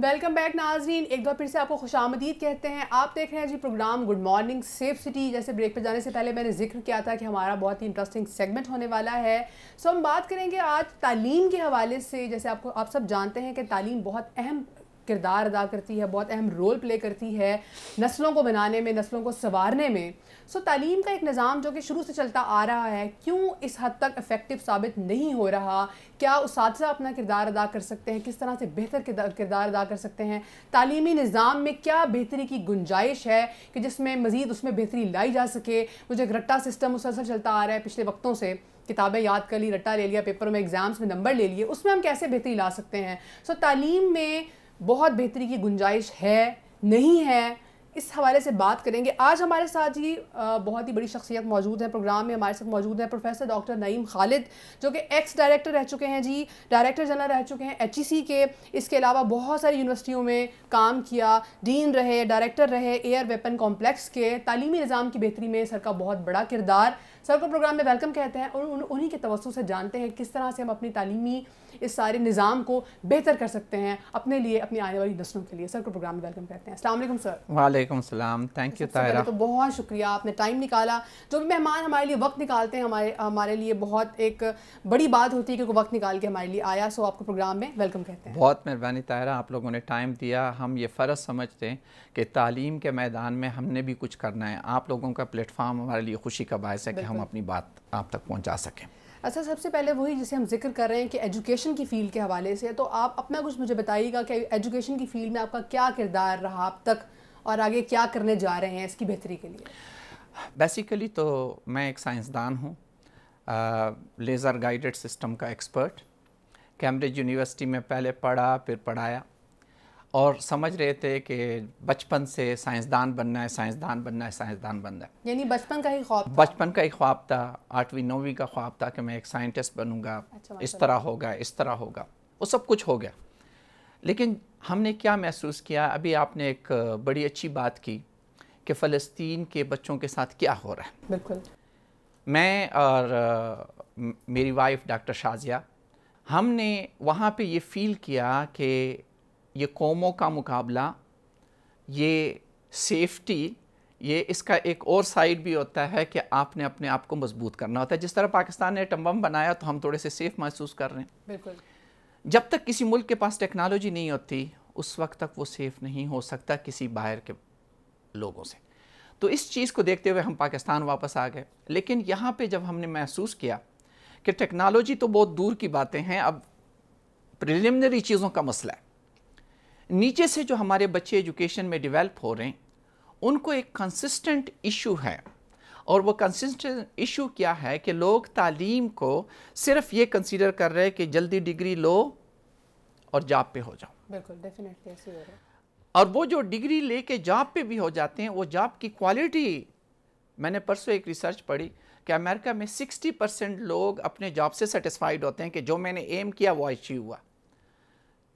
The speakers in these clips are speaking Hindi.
वेलकम बैक नाजरीन एक बार फिर से आपको खुश आमदीद कहते हैं आप देख रहे हैं जी program good morning safe city जैसे ब्रेक पर जाने से पहले मैंने जिक्र किया था कि हमारा बहुत ही इंटरेस्टिंग सेगमेंट होने वाला है सो हम बात करेंगे आज तालीम के हवाले से जैसे आपको आप सब जानते हैं कि तालीम बहुत अहम किरदार अदा करती है बहुत अहम रोल प्ले करती है नस्लों को बनाने में नस्लों को संवारने में सो so, तालीम का एक निज़ाम जो कि शुरू से चलता आ रहा है क्यों इस हद तक इफ़ेक्टिव साबित नहीं हो रहा क्या उस अपना किरदार अदा कर सकते हैं किस तरह से बेहतर किरदार अदा कर सकते हैं तालीमी निज़ाम में क्या बेहतरी की गुंजाइश है कि जिसमें मज़ीद उसमें बेहतरी लाई जा सके मुझे एक रट्टा सिस्टम मुसलसल चलता आ रहा है पिछले वक्तों से किताबें याद कर ली रट्टा ले लिया पेपर में एग्ज़ाम्स में नंबर ले लिए उसमें हम कैसे बेहतरी ला सकते हैं सो so, तालीम में बहुत बेहतरी की गुंजाइश है नहीं है इस हवाले से बात करेंगे आज हमारे साथ ही बहुत ही बड़ी शख्सियत मौजूद है प्रोग्राम में हमारे साथ मौजूद है प्रोफेसर डॉक्टर नईम खालिद जो कि एक्स डायरेक्टर रह चुके हैं जी डायरेक्टर जनरल रह चुके हैं एच के इसके अलावा बहुत सारी यूनिवर्सिटियों में काम किया डीन रहे डायरेक्टर रहे एयर वेपन कॉम्प्लेक्स के तालीमी निज़ाम की बेहतरी में सर का बहुत बड़ा किरदार सर को प्रोग्राम में वेलकम कहते हैं और उन्हीं के तवसु से जानते हैं किस तरह से हम अपनी तलीमी इस सारे निज़ाम को बेहतर कर सकते हैं अपने लिए अपनी आने वाली नस्लों के लिए सर को प्रोग्राम में वेलकम करते हैं असल सर वालेकुम सलाम थैंक यू ताहिरा तो बहुत शुक्रिया आपने टाइम निकाला जो भी मेहमान हमारे लिए वक्त निकालते हैं हमारे हमारे लिए बहुत एक बड़ी बात होती है क्योंकि वक्त निकाल के हमारे लिए आया सो आपको प्रोग्राम में वेलकम कहते हैं बहुत मेहरबानी ताहिरा आप लोगों ने टाइम दिया हम ये फ़र्ज़ समझते हैं कि तालीम के मैदान में हमने भी कुछ करना है आप लोगों का प्लेटफार्म हमारे लिए खुशी का बायस है कि हम अपनी बात आप तक पहुँचा सकें अच्छा सबसे पहले वही जिसे हम जिक्र कर रहे हैं कि एजुकेशन की फ़ील्ड के हवाले से तो आप अपना कुछ मुझे बताइएगा कि एजुकेशन की फ़ील्ड में आपका क्या किरदार रहा अब तक और आगे क्या करने जा रहे हैं इसकी बेहतरी के लिए बेसिकली तो मैं एक साइंसदान हूँ लेज़र गाइडेड सिस्टम का एक्सपर्ट कैम्ब्रिज यूनिवर्सिटी में पहले पढ़ा फिर पढ़ाया और समझ रहे थे कि बचपन से साइंसदान बनना है साइंसदान बनना है साइंसदान बनना है यानी बचपन का ही ख्वाब बचपन का ही ख्वाब था आठवीं नौवीं का ख्वाब था कि मैं एक साइंटिस्ट बनूंगा अच्छा, इस तरह होगा इस तरह होगा वो सब कुछ हो गया लेकिन हमने क्या महसूस किया अभी आपने एक बड़ी अच्छी बात की कि फ़लस्तीन के बच्चों के साथ क्या हो रहा है बिल्कुल मैं और मेरी वाइफ डॉक्टर शाजिया हमने वहाँ पे ये फील किया कि ये कौमों का मुकाबला ये सेफ्टी ये इसका एक और साइड भी होता है कि आपने अपने आप को मजबूत करना होता है जिस तरह पाकिस्तान ने टम्बम बनाया तो हम थोड़े से सेफ महसूस कर रहे हैं बिल्कुल जब तक किसी मुल्क के पास टेक्नोलॉजी नहीं होती उस वक्त तक वो सेफ नहीं हो सकता किसी बाहर के लोगों से तो इस चीज़ को देखते हुए हम पाकिस्तान वापस आ गए लेकिन यहाँ पर जब हमने महसूस किया कि टेक्नोलॉजी तो बहुत दूर की बातें हैं अब प्रिलिमिनरी चीज़ों का मसला है नीचे से जो हमारे बच्चे एजुकेशन में डेवलप हो रहे हैं उनको एक कंसिस्टेंट इशू है और वो कंसिस्टेंट इशू क्या है कि लोग तालीम को सिर्फ ये कंसीडर कर रहे हैं कि जल्दी डिग्री लो और जॉब पे हो जाओ बिल्कुल डेफिनेटली और वो जो डिग्री ले कर जॉब पे भी हो जाते हैं वो जॉब की क्वालिटी मैंने परसों एक रिसर्च पढ़ी कि अमेरिका में 60 परसेंट लोग अपने जॉब से सेटिस्फाइड होते हैं कि जो मैंने एम किया वो अचीव हुआ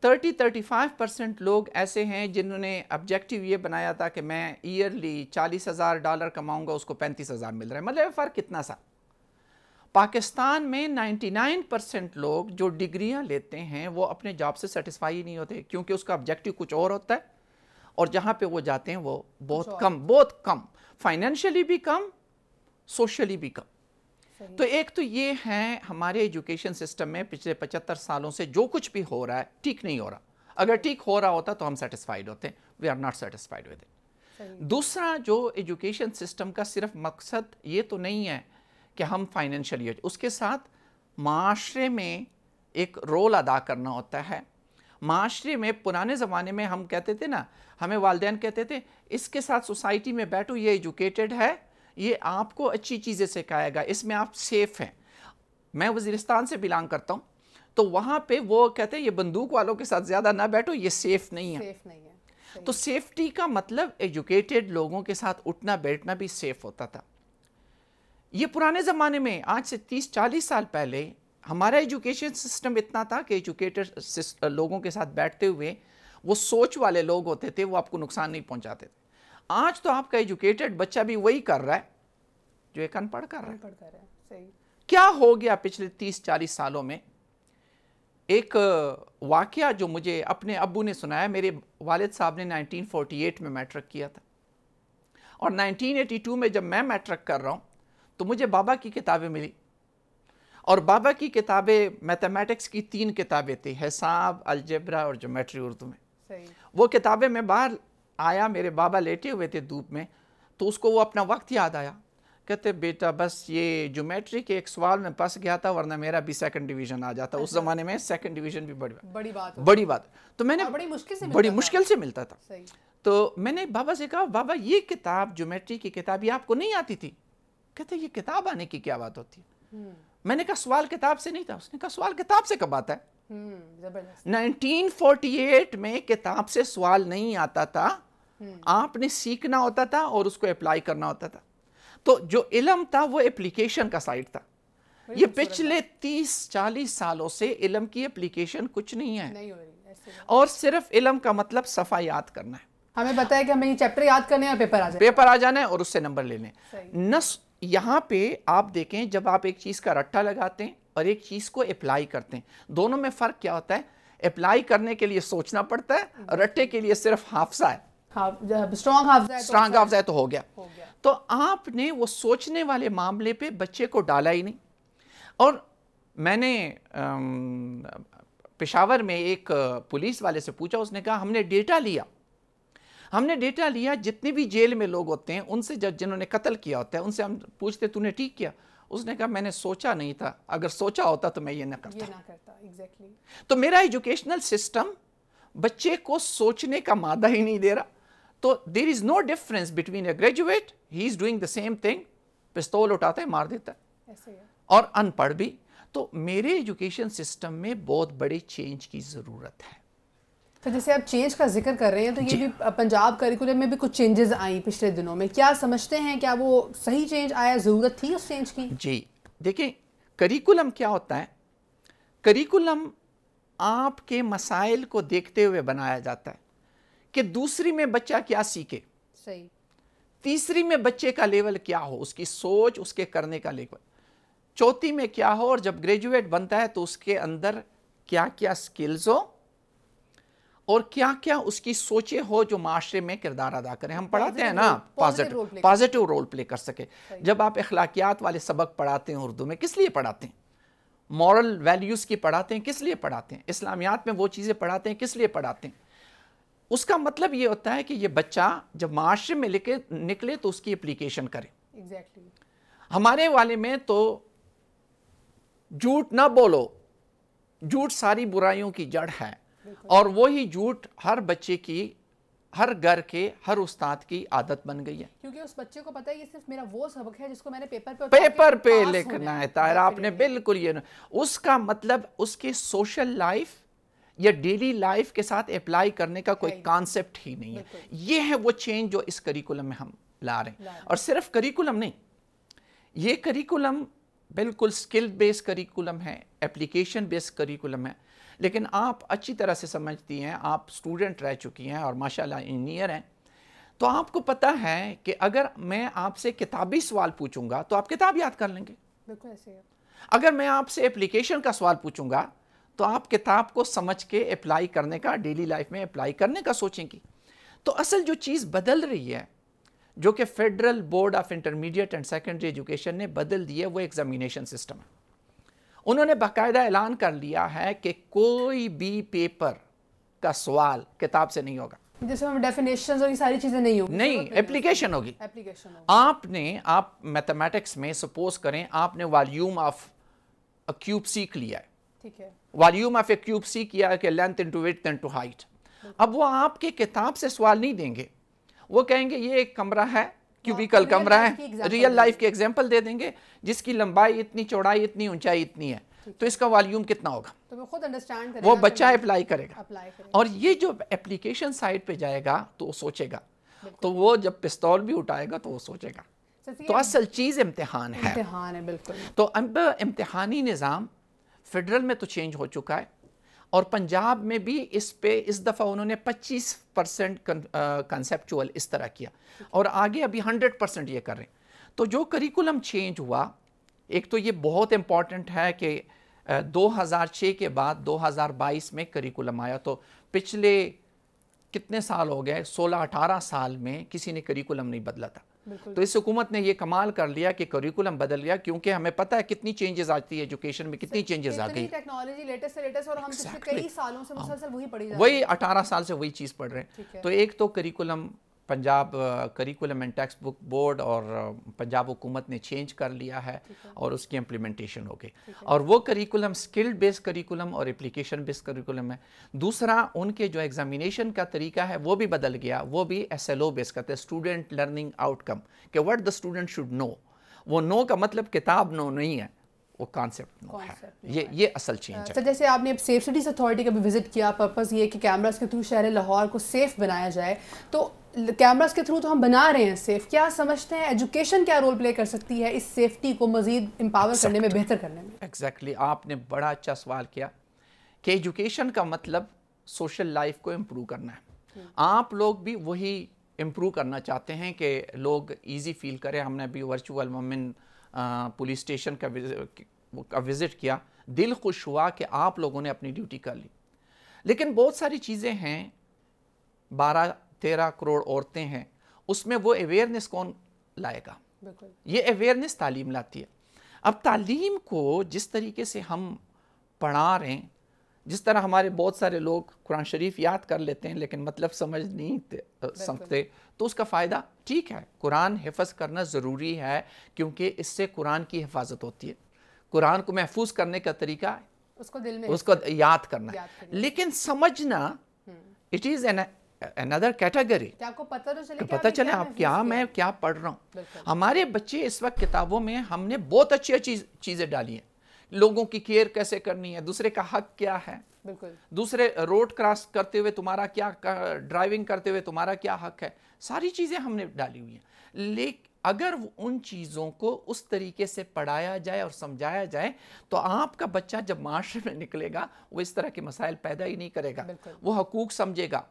30-35 परसेंट लोग ऐसे हैं जिन्होंने ऑब्जेक्टिव ये बनाया था कि मैं ईयरली चालीस हज़ार डॉलर कमाऊंगा उसको पैंतीस हज़ार मिल रहा है मतलब फ़र्क कितना सा पाकिस्तान में 99 परसेंट लोग जो डिग्रियां लेते हैं वो अपने जॉब से सेटिस्फाई नहीं होते क्योंकि उसका ऑब्जेक्टिव कुछ और होता है और जहाँ पे वो जाते हैं वो बहुत कम बहुत कम फाइनेंशियली भी कम सोशली भी कम तो एक तो ये है हमारे एजुकेशन सिस्टम में पिछले पचहत्तर सालों से जो कुछ भी हो रहा है ठीक नहीं हो रहा अगर ठीक हो रहा होता तो हम सेटिस्फाइड होते we are not satisfied with it दूसरा जो एजुकेशन सिस्टम का सिर्फ मकसद ये तो नहीं है कि हम फाइनेंशियली उसके साथ माशरे में एक रोल अदा करना होता है माशरे में पुराने ज़माने में हम कहते थे ना हमें वालदेन कहते थे इसके साथ सोसाइटी में बैठो ये एजुकेटेड है ये आपको अच्छी चीज़ें सिखाएगा इसमें आप सेफ़ हैं मैं वजीरस्तान से बिलोंग करता हूँ तो वहाँ पे वो कहते हैं ये बंदूक वालों के साथ ज़्यादा ना बैठो ये सेफ़ नहीं है सेफ नहीं है तो सेफ्टी का मतलब एजुकेटेड लोगों के साथ उठना बैठना भी सेफ होता था ये पुराने ज़माने में आज से तीस चालीस साल पहले हमारा एजुकेशन सिस्टम इतना था कि एजुकेटेड लोगों के साथ बैठते हुए वो सोच वाले लोग होते थे वो आपको नुकसान नहीं पहुंचाते थे आज तो आपका एजुकेटेड बच्चा भी वही कर रहा है जो एक अनपढ़ कर रहा है, सही। क्या हो गया पिछले तीस चालीस सालों में एक वाक्य जो मुझे अपने अबू ने सुनाया मेरे वालिद साहब ने 1948 में मैट्रिक किया था और 1982 में जब मैं मैट्रिक कर रहा हूँ तो मुझे बाबा की किताबें मिली और बाबा की किताबें मैथमेटिक्स की तीन किताबें थी हिसाब अलजेब्रा और जोमेट्री उर्दू में वो किताबें मैं बाहर आया मेरे बाबा लेटे हुए थे धूप में तो उसको वो अपना वक्त याद आया कहते बेटा बस ये ज्योमेट्री के एक सवाल में फंस गया था वरना मेरा भी सेकंड डिवीजन आ जाता उस जमाने में सेकंड डिवीजन भी बड़ी बात बड़ी बात बड़ी बात तो मैंने बड़ी मुश्किल से बड़ी मुश्किल से मिलता था तो मैंने बाबा से कहा बाबा ये किताब ज्योमेट्री की किताब ये आपको नहीं आती थी कहते ये किताब आने की क्या बात होती है हम्म। मैंने कहा सवाल किताब से नहीं था उसने कहा सवाल किताब से कब आता है 1948 हम्म, में किताब से सवाल नहीं आता था हम्म। आपने सीखना होता था और उसको अप्लाई करना होता था तो जो इलम था वो एप्लीकेशन का साइड था ये पिछले तीस चालीस सालों से इलम की एप्लीकेशन कुछ नहीं है नहीं और सिर्फ इलम का मतलब सफ़ा याद करना है हमें बताया कि हमें ये चैप्टर याद करने और पेपर आ जाए पेपर आ जाना है और उससे नंबर लेने नस यहाँ पे आप देखें जब आप एक चीज़ का रट्टा लगाते हैं और एक चीज़ को अप्लाई करते हैं दोनों में फ़र्क क्या होता है अप्लाई करने के लिए सोचना पड़ता है रट्टे के लिए सिर्फ हाफसा है स्ट्रॉन्ग हाफजा तो है तो हो गया तो आपने वो सोचने वाले मामले पे बच्चे को डाला ही नहीं और मैंने पेशावर में एक पुलिस वाले से पूछा उसने कहा हमने डेटा लिया हमने डेटा लिया जितने भी जेल में लोग होते हैं उनसे जब जिन्होंने कत्ल किया होता है उनसे हम पूछते तूने ठीक किया उसने कहा मैंने सोचा नहीं था अगर सोचा होता तो मैं ये ना करता ये ना करता एग्जैक्टली exactly. तो मेरा एजुकेशनल सिस्टम बच्चे को सोचने का मादा ही नहीं दे रहा तो there is no difference between a graduate he is doing the same thing पिस्तौल उठाता हैं मार देता है और अनपढ़ भी तो मेरे एजुकेशन सिस्टम में बहुत बड़े चेंज की ज़रूरत है तो जैसे आप चेंज का जिक्र कर रहे हैं तो ये भी पंजाब करिकुलम में भी कुछ चेंजेस आई पिछले दिनों में क्या समझते हैं क्या वो सही चेंज आया ज़रूरत थी उस चेंज की जी देखिए करिकुलम क्या होता है करिकुलम आपके मसाइल को देखते हुए बनाया जाता है कि दूसरी में बच्चा क्या सीखे सही तीसरी में बच्चे का लेवल क्या हो उसकी सोच उसके करने का लेवल चौथी में क्या हो और जब ग्रेजुएट बनता है तो उसके अंदर क्या क्या स्किल्स हो और क्या क्या उसकी सोचे हो जो माशरे में किरदार अदा करें हम पढ़ाते हैं ना पॉजिटिव पॉजिटिव रोल प्ले कर सके जब आप अखलाकियात वाले सबक पढ़ाते हैं उर्दू में किस लिए पढ़ाते हैं मॉरल वैल्यूज़ की पढ़ाते हैं किस लिए पढ़ाते हैं इस्लामियात में वो चीज़ें पढ़ाते हैं किस लिए पढ़ाते हैं उसका मतलब ये होता है कि ये बच्चा जब माशरे में लिखे निकले तो उसकी अप्लीकेशन करे एग्जैक्टली हमारे वाले में तो झूठ ना बोलो झूठ सारी बुराइयों की जड़ है और वो ही झूठ हर बच्चे की हर घर के हर उस्ताद की आदत बन गई है क्योंकि उस बच्चे को पता है ये सिर्फ मेरा वो सबक है जिसको मैंने पेपर पे पेपर पे लिखना है ताहिर आपने बिल्कुल ये उसका मतलब उसकी सोशल लाइफ या डेली लाइफ के साथ अप्लाई करने का कोई कॉन्सेप्ट ही नहीं है ये है वो चेंज जो इस करिकुलम में हम ला रहे हैं और सिर्फ करिकुलम नहीं ये करिकुलम बिल्कुल स्किल बेस्ड करिकुलम है एप्लीकेशन बेस्ड करिकुलम है लेकिन आप अच्छी तरह से समझती हैं आप स्टूडेंट रह चुकी हैं और माशाल्लाह इंजीनियर हैं तो आपको पता है कि अगर मैं आपसे किताबी सवाल पूछूंगा तो आप किताब याद कर लेंगे बिल्कुल ऐसे अगर मैं आपसे एप्लीकेशन का सवाल पूछूंगा तो आप किताब को समझ के अप्लाई करने का डेली लाइफ में अप्लाई करने का सोचेंगी तो असल जो चीज़ बदल रही है जो कि federal board of intermediate and secondary education ने बदल दी है वो एग्जामिनेशन सिस्टम है उन्होंने बाकायदा ऐलान कर लिया है कि कोई भी पेपर का सवाल किताब से नहीं होगा डेफिनेशंस और ये सारी चीजें नहीं होगी नहीं एप्लीकेशन होगी एप्लीकेशन आपने आप मैथमेटिक्स में सपोज करें आपने वॉल्यूम ऑफ क्यूब सीख लिया है ठीक है वॉल्यूम ऑफ ए क्यूब सीख किया कि लेंथ हाइट अब वो आपके किताब से सवाल नहीं देंगे वो कहेंगे ये एक कमरा है क्यूबिकल हाँ, कमरा है रियल लाइफ के एग्जाम्पल दे देंगे जिसकी लंबाई इतनी चौड़ाई इतनी ऊंचाई इतनी है तो इसका वॉल्यूम कितना होगा तो वो खुद अंडरस्टैंड वो बच्चा अप्लाई करेगा।, और ये जो एप्लीकेशन साइट पे जाएगा तो वो सोचेगा तो वो जब पिस्तौल भी उठाएगा तो वो सोचेगा तो, तो असल चीज़ इम्तिहान है इम्तिहान है बिल्कुल तो अब इम्तहानी निज़ाम फेडरल में तो चेंज हो चुका है और पंजाब में भी इस पे इस दफ़ा उन्होंने 25 परसेंट कंसेप्चुअल इस तरह किया और आगे अभी 100 परसेंट ये कर रहे हैं तो जो करिकुलम चेंज हुआ एक तो ये बहुत इम्पॉर्टेंट है कि 2006 के बाद 2022 में करिकुलम आया तो पिछले कितने साल हो गए 16-18 साल में किसी ने करिकुलम नहीं बदला था तो इस हुकूमत ने ये कमाल कर लिया कि करिकुलम बदल गया क्योंकि हमें पता है कितनी चेंजेस आती है एजुकेशन में कितनी चेंजेस आ गई टेक्नोलॉजी लेटेस्ट से लेटेस्ट और हम exactly. कई सालों से हाँ। वही पढ़ी वही अठारह साल से वही चीज़ पढ़ रहे हैं तो एक तो curriculum Punjab curriculum and text book board और पंजाब हुकूमत ने चेंज कर लिया है और उसकी इम्प्लीमेंटेशन हो गई और वो करिकुलम स्किल्ड बेस्ड करिकुलम और एप्लीकेशन बेस्ड करिकुलम है दूसरा उनके जो एग्जामिनेशन का तरीका है वो भी बदल गया वो भी एस एल ओ बेस्ड करते हैं स्टूडेंट लर्निंग आउटकम के what the student should know वो नो का मतलब किताब नो नहीं है वो कॉन्सेप्ट नो है ये ये असल चेंज है जैसे आपने अब सेफ सिटीज़ अथॉरिटी का भी विजिट किया पर्पज़ ये कि कैमराज के थ्रू शहर लाहौर को सेफ बनाया जाए तो कैमरास के थ्रू तो हम बना रहे हैं सेफ क्या समझते हैं एजुकेशन क्या रोल प्ले कर सकती है इस सेफ्टी को मजीद एम्पावर करने में बेहतर करने में एग्जैक्टली exactly. आपने बड़ा अच्छा सवाल किया कि एजुकेशन का मतलब सोशल लाइफ को इम्प्रूव करना है हम्म। आप लोग भी वही इम्प्रूव करना चाहते हैं कि लोग इजी फील करें हमने अभी वर्चुअल वमेन पुलिस स्टेशन का विजिट का विज़िट किया दिल खुश हुआ कि आप लोगों ने अपनी ड्यूटी कर ली लेकिन बहुत सारी चीज़ें हैं बारह तेरह करोड़ औरतें हैं उसमें वो अवेयरनेस कौन लाएगा ये अवेयरनेस तालीम लाती है अब तालीम को जिस तरीके से हम पढ़ा रहे हैं जिस तरह हमारे बहुत सारे लोग कुरान शरीफ याद कर लेते हैं लेकिन मतलब समझ नहीं समझते तो उसका फ़ायदा ठीक है कुरान हिफज करना ज़रूरी है क्योंकि इससे कुरान की हिफाजत होती है कुरान को महफूज करने का तरीका उसको दिल में उसको याद करना, याद करना। लेकिन समझना it is an another category आपको पता तो चले तो आप क्या मैं क्या पढ़ रहा हूँ हमारे बच्चे इस वक्त किताबों में हमने बहुत अच्छी अच्छी चीज़ें डाली हैं लोगों की केयर कैसे करनी है दूसरे का हक क्या है दूसरे रोड क्रॉस करते हुए तुम्हारा क्या ड्राइविंग करते हुए तुम्हारा क्या हक है सारी चीज़ें हमने डाली हुई हैं लेकिन अगर उन चीज़ों को उस तरीके से पढ़ाया जाए और समझाया जाए तो आपका बच्चा जब माशरे में निकलेगा वो इस तरह के मसाइल पैदा ही नहीं करेगा वो हकूक समझेगा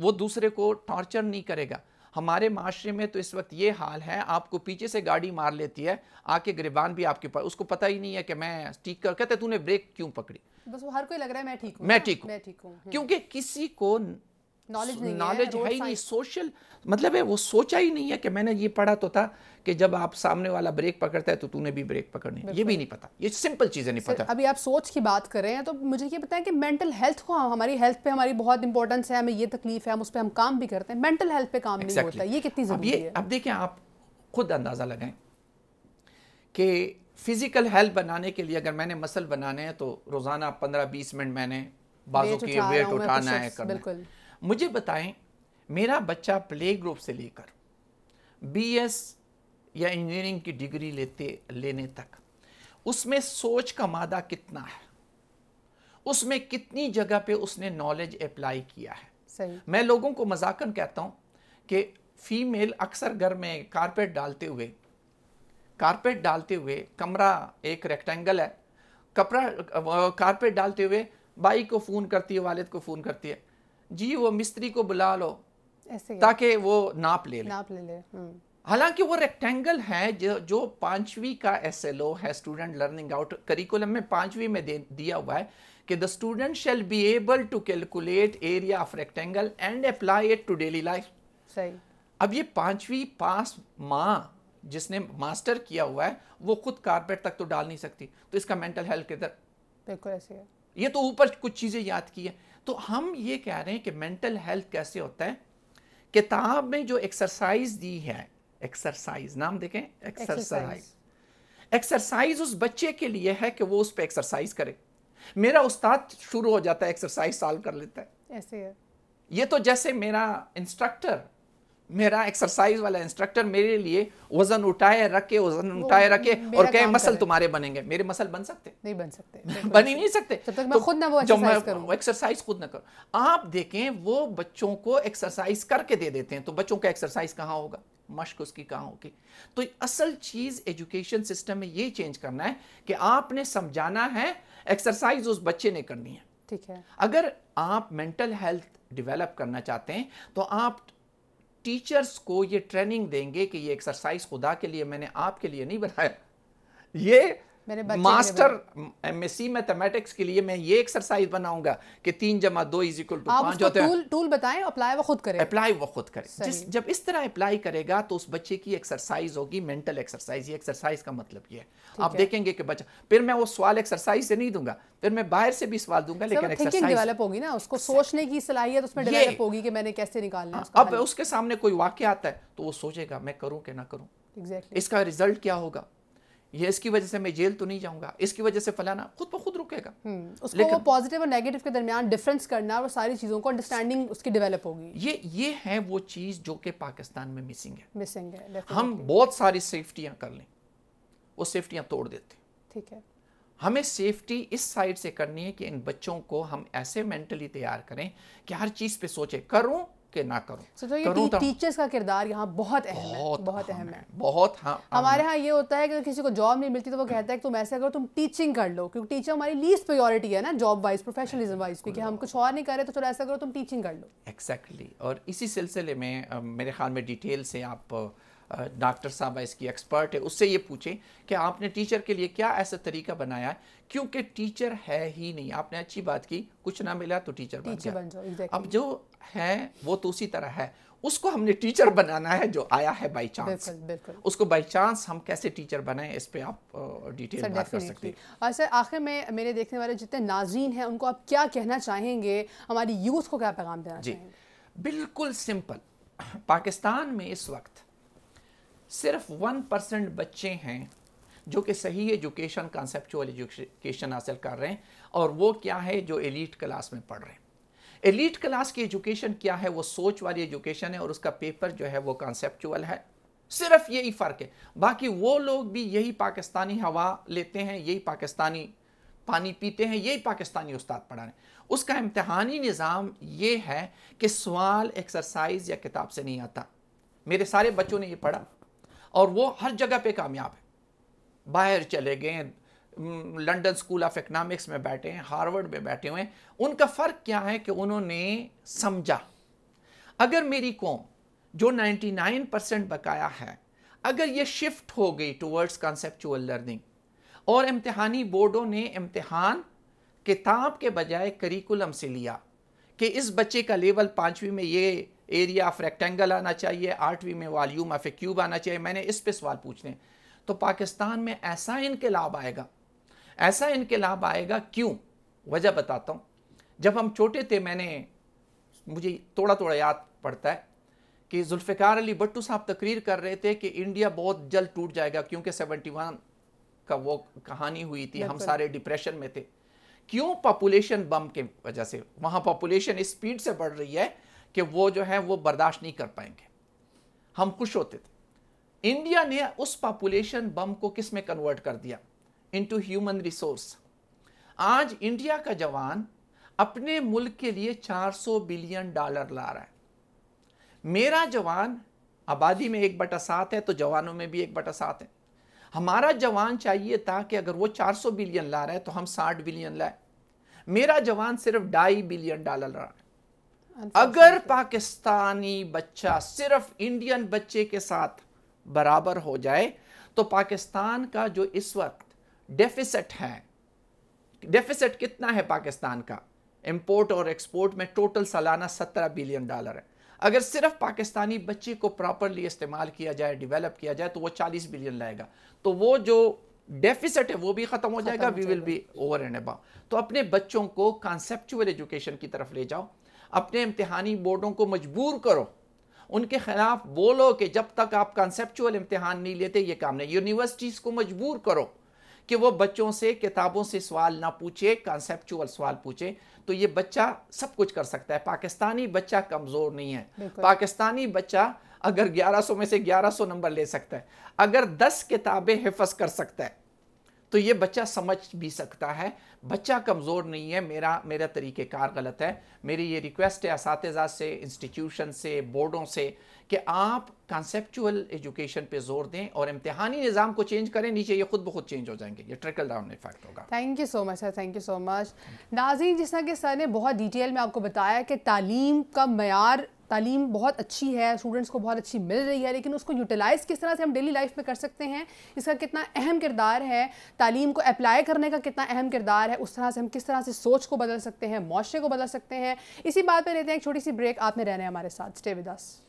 वो दूसरे को टॉर्चर नहीं करेगा हमारे माशरे में तो इस वक्त ये हाल है आपको पीछे से गाड़ी मार लेती है आके गिरबान भी आपके पास उसको पता ही नहीं है कि मैं ठीक कर कहते तूने ब्रेक क्यों पकड़ी बस वो हर कोई लग रहा है मैं ठीक हूँ मैं हाँ, ठीक हूँ हम्म। क्योंकि किसी को नॉलेज नहीं नॉलेज है ही नहीं सोशल मतलब है वो सोचा ही नहीं है कि मैंने ये पढ़ा तो था कि जब आप सामने वाला ब्रेक पकड़ता है तो तूने भी ब्रेक पकड़नी ये भी नहीं पता ये सिंपल चीज़ें नहीं पता अभी आप सोच की बात कर रहे हैं तो मुझे ये बताएं कि मेंटल हेल्थ को हाँ, हमारी हेल्थ पे हमारी बहुत इंपॉर्टेंस है हमें ये तकलीफ है हम उस पर हम काम भी करते हैं मेंटल हेल्थ पे काम नहीं होता ये कितनी ज़रूरी है अब देखें आप खुद अंदाज़ा लगाएं कि फिज़िकल हेल्थ बनाने के लिए अगर मैंने मसल बनाने हैं तो रोज़ाना पंद्रह बीस मिनट मैंने बाजू की वेट उठाना है करना मुझे बताएं मेरा बच्चा प्ले ग्रुप से लेकर बीएस या इंजीनियरिंग की डिग्री लेते लेने तक उसमें सोच का मादा कितना है उसमें कितनी जगह पे उसने नॉलेज अप्लाई किया है सही। मैं लोगों को मजाकन कहता हूं कि फीमेल अक्सर घर में कारपेट डालते हुए कारपेट डालते हुए कमरा एक रेक्टेंगल है कपड़ा कारपेट डालते हुए बाई को फ़ोन करती है वालिद को फ़ोन करती है जी वो मिस्त्री को बुला लो ताकि वो नाप ले ले नाप ले ले हम्म। हालांकि वो रेक्टेंगल है जो जो पांचवी का एस एल ओ है स्टूडेंट लर्निंग आउट करिकुलम में पांचवी में दे दिया हुआ है कि the student shall be able to calculate area of rectangle and apply it to daily life सही अब ये पांचवी पास माँ जिसने मास्टर किया हुआ है वो खुद कारपेट तक तो डाल नहीं सकती तो इसका मेंटल हेल्थ किधर बिल्कुल ऐसे है ये तो ऊपर कुछ चीज़ें याद की है तो हम ये कह रहे हैं कि मेंटल हेल्थ कैसे होता है किताब में जो एक्सरसाइज दी है एक्सरसाइज नाम देखें एक्सरसाइज एक्सरसाइज उस बच्चे के लिए है कि वो उस पर एक्सरसाइज करे मेरा उस्ताद शुरू हो जाता है एक्सरसाइज साल कर लेता है ऐसे है ये तो जैसे मेरा इंस्ट्रक्टर मेरा एक्सरसाइज वाला इंस्ट्रक्टर मेरे लिए वजन उठाए रखे वजन उठाए रखे और कहे मसल तुम्हारे बनेंगे मेरे मसल बन सकते नहीं बन सकते बन ही नहीं सकते जब तक मैं तो खुद ना वो एक्सरसाइज एक्सरसाइज खुद ना करूं आप देखें वो बच्चों को एक्सरसाइज करके दे देते हैं तो बच्चों का एक्सरसाइज कहाँ होगा मश्क उसकी कहाँ होगी तो असल चीज़ एजुकेशन सिस्टम में ये चेंज करना है कि आपने समझाना है एक्सरसाइज उस बच्चे ने करनी है ठीक है अगर आप मेंटल हेल्थ डेवलप करना चाहते हैं तो आप टीचर्स को ये ट्रेनिंग देंगे कि ये एक्सरसाइज खुदा के लिए मैंने आपके लिए नहीं बनाया ये मास्टर एमएससी मैथमेटिक्स के लिए मैं ये एक्सरसाइज बनाऊंगा कि तीन जमा दो इज इक्वल टू पांच होते हैं टूल, टूल बताएं अप्लाई वो खुद करें अप्लाई वो खुद करें जिस जब इस तरह अप्लाई करेगा तो उस बच्चे की एक्सरसाइज होगी मेंटल एक्सरसाइज ये एक्सरसाइज का मतलब ये है आप देखेंगे कि बच्चा फिर मैं वो सवाल एक्सरसाइज से नहीं दूंगा फिर मैं बाहर से भी सवाल दूंगा लेकिन एक्सरसाइज डेवलप होगी ना उसको सोचने की सलाहियत उसमें डेवलप होगी कि मैंने कैसे निकालना हाँ, अब उसके सामने कोई वाक्य आता है तो वो सोचेगा मैं करूँ कि ना करूँ इसका रिजल्ट क्या होगा ये इसकी वजह से मैं जेल तो नहीं जाऊंगा इसकी वजह से फलाना खुद ब खुद रुकेगा हम्म, उसको पॉजिटिव और नेगेटिव के दरमियान डिफरेंस करना और सारी चीज़ों को अंडरस्टैंडिंग उसकी डेवलप होगी ये ये है वो चीज़ जो कि पाकिस्तान में मिसिंग है मिसिंग है हम बहुत सारी सेफ्टियां कर लें वो सेफ्टियां तोड़ देते ठीक है हमें सेफ्टी इस साइड से करनी है कि इन बच्चों को हम ऐसे मेंटली तैयार करें कि हर चीज़ पे सोचे करूं के ना करूं so, तो करूं टी, टीचर्स तो का किरदार यहाँ बहुत अहम बहुत है बहुत अहम है बहुत हाँ, हाँ हमारे हाँ। यहाँ ये होता है कि किसी को जॉब नहीं मिलती तो वो कहता है कि तुम ऐसा करो तुम टीचिंग कर लो क्योंकि टीचर हमारी लीस्ट प्रायोरिटी है ना जॉब वाइज प्रोफेशनलिज्म वाइज क्योंकि हम कुछ और नहीं करें तो चलो ऐसा करो तुम टीचिंग कर लो एक्जैक्टली और इसी सिलसिले में मेरे ख्याल में डिटेल से आप डॉक्टर साहब इसकी एक्सपर्ट है उससे ये पूछें कि आपने टीचर के लिए क्या ऐसा तरीका बनाया है क्योंकि टीचर है ही नहीं आपने अच्छी बात की कुछ ना मिला तो टीचर टीचर बन गया exactly. अब जो है वो तो उसी तरह है उसको हमने टीचर बनाना है जो आया है बाई चांस उसको बाई चांस हम कैसे टीचर बनाए इस पे आप डिटेल बात कर सकते हैं सर आखिर में मेरे देखने वाले जितने नाजीन हैं उनको आप क्या कहना चाहेंगे हमारी यूथ को क्या पैगाम देना जी बिल्कुल सिंपल पाकिस्तान में इस वक्त सिर्फ वन परसेंट बच्चे हैं जो कि सही एजुकेशन कॉन्सेप्चुअल एजुकेशन हासिल कर रहे हैं और वो क्या है जो एलिट क्लास में पढ़ रहे हैं एलिट क्लास की एजुकेशन क्या है वो सोच वाली एजुकेशन है और उसका पेपर जो है वो कॉन्सेप्चुअल है सिर्फ यही फ़र्क है बाकी वो लोग भी यही पाकिस्तानी हवा लेते हैं यही पाकिस्तानी पानी पीते हैं यही पाकिस्तानी उस्ताद पढ़ा रहे हैं उसका इम्तहानी निज़ाम ये है कि सवाल एक्सरसाइज या किताब से नहीं आता मेरे सारे बच्चों ने ये पढ़ा और वो हर जगह पे कामयाब है बाहर चले गए लंदन स्कूल ऑफ इकोनॉमिक्स में बैठे हैं हार्वर्ड में बैठे हुए हैं उनका फ़र्क क्या है कि उन्होंने समझा अगर मेरी कौम जो 99 परसेंट बकाया है अगर ये शिफ्ट हो गई टूवर्ड्स कॉन्सेप्चुअल लर्निंग और इम्तहानी बोर्डों ने इम्तहान किताब के बजाय करिकुलम से लिया कि इस बच्चे का लेवल पाँचवीं में ये एरिया ऑफ रेक्टेंगल आना चाहिए आठवीं में वॉल्यूम ऑफ ए क्यूब आना चाहिए मैंने इस पे सवाल पूछने तो पाकिस्तान में ऐसा इनकलाब आएगा ऐसा इनकलाब आएगा क्यों वजह बताता हूँ जब हम छोटे थे मैंने मुझे थोड़ा थोड़ा याद पड़ता है कि जुल्फ़िकार अली भट्टू साहब तकरीर कर रहे थे कि इंडिया बहुत जल्द टूट जाएगा क्योंकि 71 का वो कहानी हुई थी हम सारे डिप्रेशन में थे क्यों पॉपुलेशन बम के वजह से वहाँ पॉपुलेशन स्पीड से बढ़ रही है कि वो जो है वो बर्दाश्त नहीं कर पाएंगे हम खुश होते थे इंडिया ने उस पॉपुलेशन बम को किस में कन्वर्ट कर दिया इनटू ह्यूमन रिसोर्स आज इंडिया का जवान अपने मुल्क के लिए 400 बिलियन डॉलर ला रहा है मेरा जवान आबादी में एक बटा सात है तो जवानों में भी एक बटा सात है हमारा जवान चाहिए था कि अगर वो 400 बिलियन ला रहा है तो हम 60 बिलियन लाए मेरा जवान सिर्फ ढाई बिलियन डॉलर ला रहा है अगर पाकिस्तानी बच्चा सिर्फ इंडियन बच्चे के साथ बराबर हो जाए तो पाकिस्तान का जो इस वक्त डेफिसिट है डेफिसिट कितना है पाकिस्तान का इंपोर्ट और एक्सपोर्ट में टोटल सालाना सत्रह बिलियन डॉलर है अगर सिर्फ पाकिस्तानी बच्चे को प्रॉपरली इस्तेमाल किया जाए डेवलप किया जाए तो वो चालीस बिलियन लाएगा तो वो जो डेफिसिट है वो भी खत्म हो जाएगा we will be over and about तो अपने बच्चों को कॉन्सेप्चुअल एजुकेशन की तरफ ले जाओ अपने इम्तिहानी बोर्डों को मजबूर करो उनके खिलाफ बोलो कि जब तक आप कॉन्सेप्चुअल इम्तिहान नहीं लेते ये काम नहीं यूनिवर्सिटीज़ को मजबूर करो कि वो बच्चों से किताबों से सवाल ना पूछे कॉन्सेप्चुअल सवाल पूछे तो ये बच्चा सब कुछ कर सकता है पाकिस्तानी बच्चा कमज़ोर नहीं है पाकिस्तानी बच्चा अगर 1100 में से 1100 नंबर ले सकता है अगर 10 किताबें हिफज कर सकता है तो ये बच्चा समझ भी सकता है बच्चा कमज़ोर नहीं है मेरा मेरा तरीक़ेकार गलत है मेरी ये रिक्वेस्ट है इस से इंस्टीट्यूशन से बोर्डों से कि आप कॉन्सेप्चुअल एजुकेशन पे जोर दें और इम्तहानी निज़ाम को चेंज करें नीचे ये खुद बहुत चेंज हो जाएंगे ये ट्रिकल डाउन इफेक्ट होगा thank you so much sir thank you so much Nazneen जिस तरह के सर ने बहुत डिटेल में आपको बताया कि तालीम का मैार तालीम बहुत अच्छी है स्टूडेंट्स को बहुत अच्छी मिल रही है लेकिन उसको यूटिलाइज़ किस तरह से हम डेली लाइफ में कर सकते हैं इसका कितना अहम किरदार है तालीम को अप्लाई करने का कितना अहम किरदार है उस तरह से हम किस तरह से सोच को बदल सकते हैं मुआरे को बदल सकते हैं इसी बात पर लेते हैं एक छोटी सी ब्रेक आपने रहना है हमारे साथ स्टे विद अस